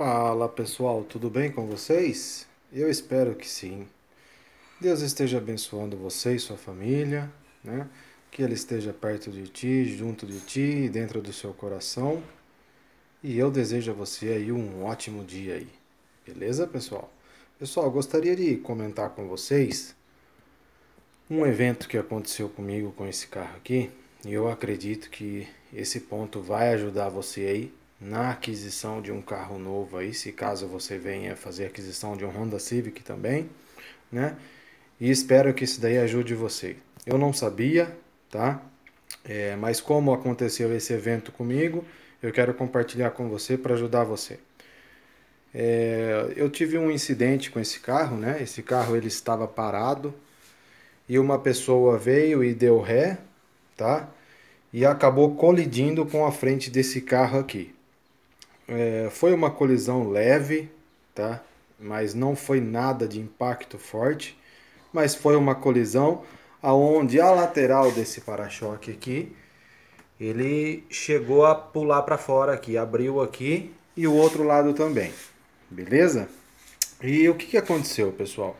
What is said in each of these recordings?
Fala pessoal, tudo bem com vocês? Eu espero que sim. Deus esteja abençoando você e sua família, né? que Ele esteja perto de ti, junto de ti, dentro do seu coração. E eu desejo a você aí um ótimo dia aí. Beleza, pessoal? Pessoal, gostaria de comentar com vocês um evento que aconteceu comigo com esse carro aqui. E eu acredito que esse ponto vai ajudar você aí na aquisição de um carro novo aí, se caso você venha fazer aquisição de um Honda Civic também, né? E espero que isso daí ajude você. Eu não sabia, tá? É, mas como aconteceu esse evento comigo, eu quero compartilhar com você para ajudar você. É, eu tive um incidente com esse carro, né? Esse carro ele estava parado e uma pessoa veio e deu ré, tá? E acabou colidindo com a frente desse carro aqui. É, foi uma colisão leve, tá? Mas não foi nada de impacto forte. Mas foi uma colisão aonde a lateral desse para-choque aqui ele chegou a pular para fora aqui, abriu aqui e o outro lado também, beleza? E o que, que aconteceu, pessoal?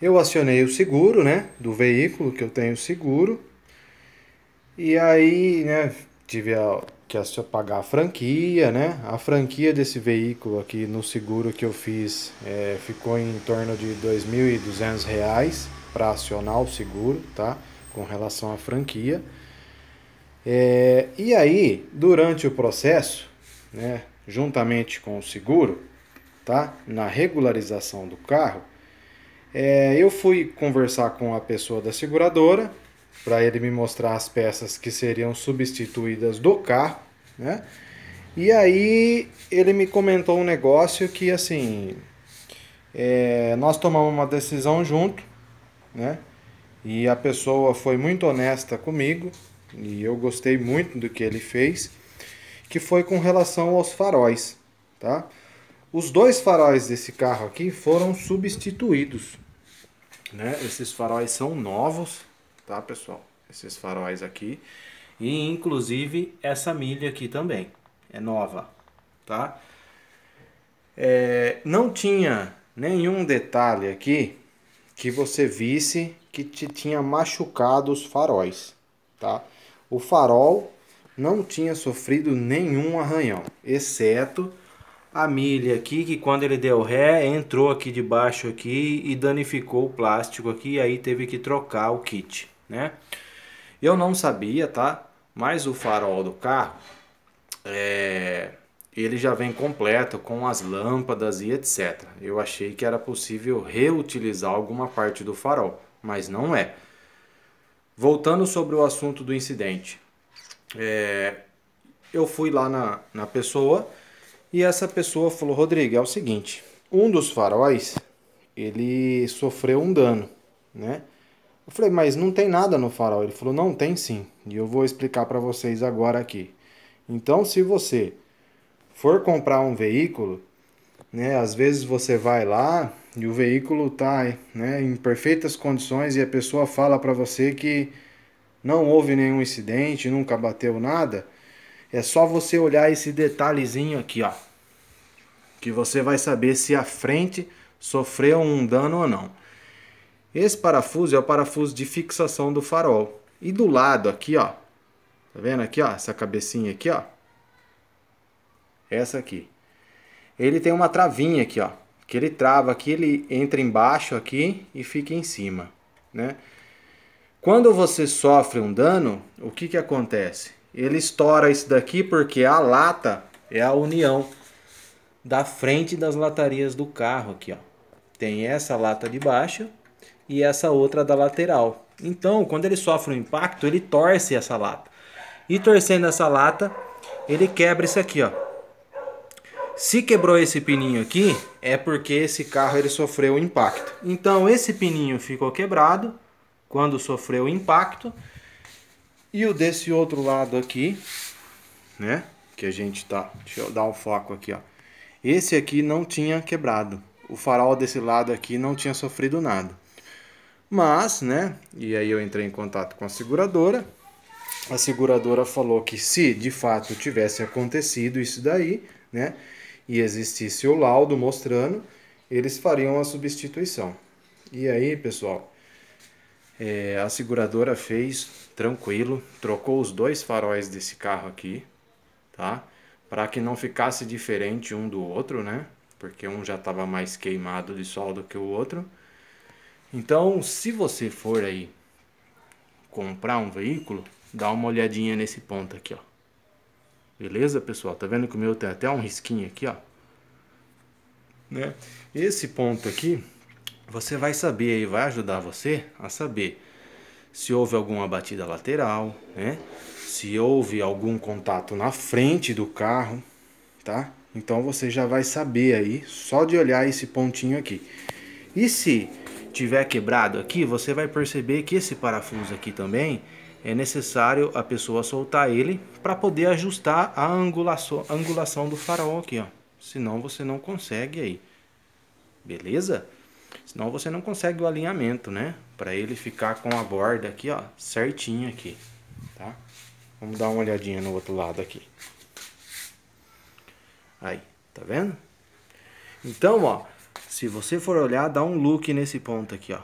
Eu acionei o seguro, né, do veículo que eu tenho seguro e aí, né, tive a que é pagar a franquia, né? A franquia desse veículo aqui no seguro que eu fiz é, ficou em torno de R$ 2.200 para acionar o seguro, tá? Com relação à franquia. É, e aí, durante o processo, né, juntamente com o seguro, tá? Na regularização do carro, é, eu fui conversar com a pessoa da seguradora para ele me mostrar as peças que seriam substituídas do carro, né? E aí ele me comentou um negócio que assim, é, nós tomamos uma decisão junto, né? E a pessoa foi muito honesta comigo e eu gostei muito do que ele fez, que foi com relação aos faróis, tá? Os dois faróis desse carro aqui foram substituídos, né? Esses faróis são novos, tá pessoal? Esses faróis aqui. E inclusive essa milha aqui também, é nova, tá? É, não tinha nenhum detalhe aqui que você visse que te tinha machucado os faróis, tá? O farol não tinha sofrido nenhum arranhão, exceto a milha aqui que quando ele deu ré entrou aqui debaixo aqui e danificou o plástico aqui, aí teve que trocar o kit né? Eu não sabia, tá? Mas o farol do carro, é, ele já vem completo com as lâmpadas e etc. Eu achei que era possível reutilizar alguma parte do farol, mas não é. Voltando sobre o assunto do incidente, é, eu fui lá na, na pessoa e essa pessoa falou, Rodrigo, é o seguinte, um dos faróis, ele sofreu um dano, né? Eu falei, mas não tem nada no farol. Ele falou, não tem sim. E eu vou explicar para vocês agora aqui. Então, se você for comprar um veículo, né, às vezes você vai lá e o veículo está né, em perfeitas condições e a pessoa fala para você que não houve nenhum incidente, nunca bateu nada. É só você olhar esse detalhezinho aqui, ó. Que você vai saber se a frente sofreu um dano ou não. Esse parafuso é o parafuso de fixação do farol. E do lado aqui, ó, tá vendo aqui, ó, essa cabecinha aqui, ó, essa aqui. Ele tem uma travinha aqui, ó, que ele trava aqui, ele entra embaixo aqui e fica em cima, né? Quando você sofre um dano, o que que acontece? Ele estoura isso daqui porque a lata é a união da frente das latarias do carro aqui, ó. Tem essa lata de baixo e essa outra da lateral. Então, quando ele sofre um impacto, ele torce essa lata. E torcendo essa lata, ele quebra isso aqui, ó. Se quebrou esse pininho aqui, é porque esse carro ele sofreu impacto. Então, esse pininho ficou quebrado quando sofreu o impacto. E o desse outro lado aqui, né? Que a gente tá... Deixa eu dar um foco aqui, ó. Esse aqui não tinha quebrado. O farol desse lado aqui não tinha sofrido nada. Mas, né? E aí eu entrei em contato com a seguradora. A seguradora falou que se de fato tivesse acontecido isso daí, né? E existisse o laudo mostrando, eles fariam a substituição. E aí, pessoal, é, a seguradora fez tranquilo, trocou os dois faróis desse carro aqui, tá? Para que não ficasse diferente um do outro, né? Porque um já estava mais queimado de sol do que o outro. Então, se você for aí comprar um veículo, dá uma olhadinha nesse ponto aqui, ó. Beleza, pessoal? Tá vendo que o meu tem até um risquinho aqui, ó. Né? Esse ponto aqui, você vai saber aí, vai ajudar você a saber se houve alguma batida lateral, né? Se houve algum contato na frente do carro, tá? Então você já vai saber aí, só de olhar esse pontinho aqui. E se tiver quebrado aqui, você vai perceber que esse parafuso aqui também é necessário a pessoa soltar ele para poder ajustar a angulação, a angulação do farol aqui, ó. Senão você não consegue aí. Beleza? Senão você não consegue o alinhamento, né? Para ele ficar com a borda aqui, ó, certinho aqui, tá? Vamos dar uma olhadinha no outro lado aqui. Aí, tá vendo? Então, ó, se você for olhar, dá um look nesse ponto aqui, ó.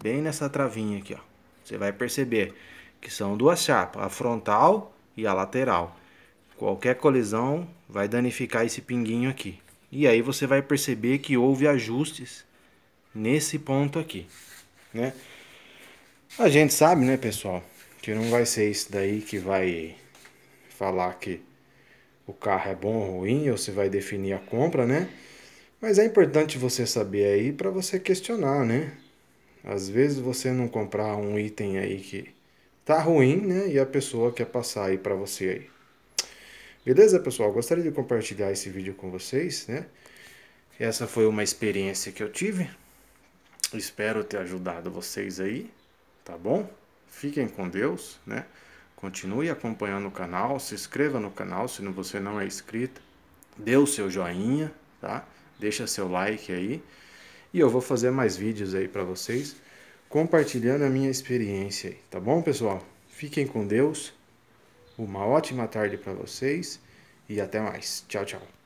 Bem nessa travinha aqui, ó. Você vai perceber que são duas chapas, a frontal e a lateral. Qualquer colisão vai danificar esse pinguinho aqui. E aí você vai perceber que houve ajustes nesse ponto aqui, né? A gente sabe, né, pessoal, que não vai ser isso daí que vai falar que o carro é bom ou ruim, ou se vai definir a compra, né? Mas é importante você saber aí para você questionar, né? Às vezes você não comprar um item aí que tá ruim, né? E a pessoa quer passar aí para você aí. Beleza, pessoal? Gostaria de compartilhar esse vídeo com vocês, né? Essa foi uma experiência que eu tive. Espero ter ajudado vocês aí, tá bom? Fiquem com Deus, né? Continue acompanhando o canal, se inscreva no canal se você não é inscrito. Dê o seu joinha, tá? Deixa seu like aí. E eu vou fazer mais vídeos aí para vocês, compartilhando a minha experiência aí, tá bom, pessoal? Fiquem com Deus. Uma ótima tarde para vocês e até mais. Tchau, tchau.